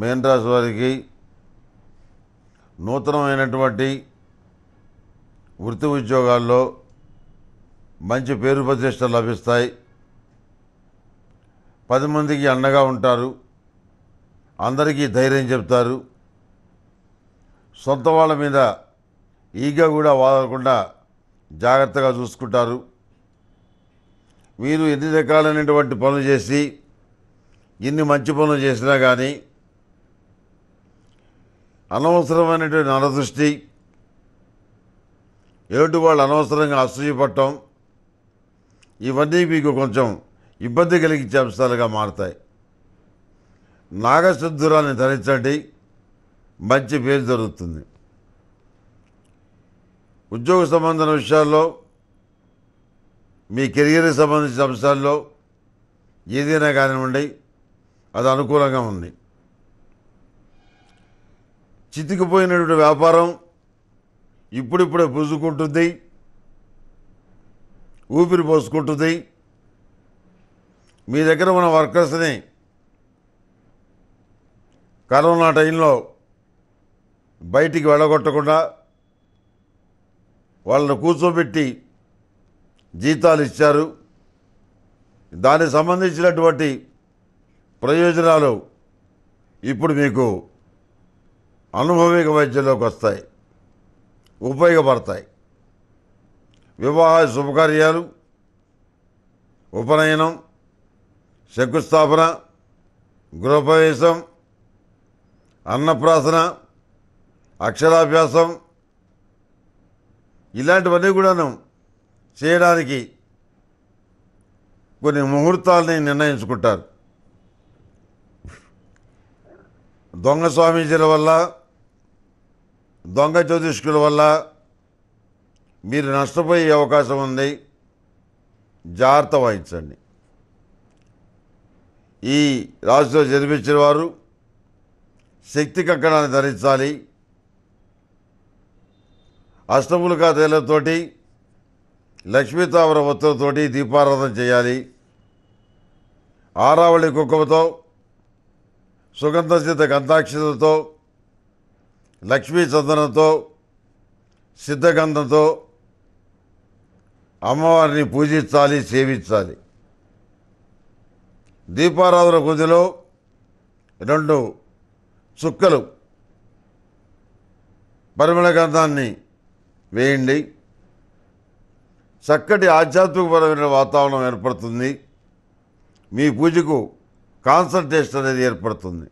మేనరాశి వారికి నూతనమైనటువంటి వృత్తి ఉద్యోగాల్లో మంచి పేరు ప్రతిష్టలు లభిస్తాయి పది మందికి అండగా ఉంటారు అందరికీ ధైర్యం చెప్తారు సొంత వాళ్ళ మీద ఈగా కూడా వాడకుండా జాగ్రత్తగా చూసుకుంటారు మీరు ఎన్ని రకాలైనటువంటి పనులు చేసి ఎన్ని మంచి పనులు చేసినా కానీ అనవసరమైనటువంటి నరదృష్టి ఏమిటి వాళ్ళు అనవసరంగా అసూయపట్టడం ఇవన్నీ మీకు కొంచెం ఇబ్బంది కలిగించే అంశాలుగా మారుతాయి నాగశుద్ధురాన్ని ధరించండి మంచి పేరు దొరుకుతుంది ఉద్యోగ సంబంధం విషయాల్లో మీ కెరియర్కి సంబంధించిన అంశాల్లో ఏదైనా కానివ్వండి అది అనుకూలంగా ఉంది చితికిపోయినటువంటి వ్యాపారం ఇప్పుడిప్పుడే పుజుకుంటుంది ఊపిరి పోసుకుంటుంది మీ దగ్గర ఉన్న వర్కర్స్ని కరోనా టైంలో బయటికి వెళ్ళగొట్టకుండా వాళ్ళని కూర్చోబెట్టి జీతాలు ఇచ్చారు దానికి సంబంధించినటువంటి ప్రయోజనాలు ఇప్పుడు మీకు అనుభవిక వైద్యంలోకి వస్తాయి ఉపయోగపడతాయి వివాహ శుభకార్యాలు ఉపనయనం శంకుస్థాపన గృహప్రవేశం అన్నప్రాసన అక్షరాభ్యాసం ఇలాంటివన్నీ కూడాను చేయడానికి కొన్ని ముహూర్తాలని నిర్ణయించుకుంటారు దొంగ స్వామీజీల వల్ల దొంగ జ్యోతిష్కుల వల్ల మీరు నష్టపోయే అవకాశం ఉంది జాగ్రత్త వహించండి ఈ రాశిలో జన్మించిన వారు శక్తి కక్కడాన్ని ధరించాలి అష్టములుగా తేలతోటి లక్ష్మీతావర ఒత్తులతోటి దీపారాధన చేయాలి ఆరావళి కుక్కమతో సిద్ధ గంధాక్షతతో లక్ష్మీ చందనంతో సిద్ధగంధంతో అమ్మవారిని పూజించాలి సేవించాలి దీపారాధన గుదిలో రెండు చుక్కలు పరిమళ గంధాన్ని వేయండి చక్కటి ఆధ్యాత్మికపరమైన వాతావరణం ఏర్పడుతుంది మీ పూజకు కాన్సన్ట్రేషన్ అనేది ఏర్పడుతుంది